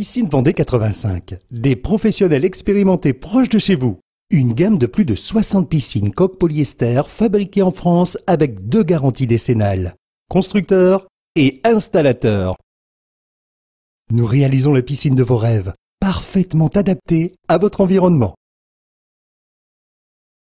Piscine Vendée 85. Des professionnels expérimentés proches de chez vous. Une gamme de plus de 60 piscines coque polyester fabriquées en France avec deux garanties décennales. Constructeurs et installateurs. Nous réalisons la piscine de vos rêves, parfaitement adaptée à votre environnement.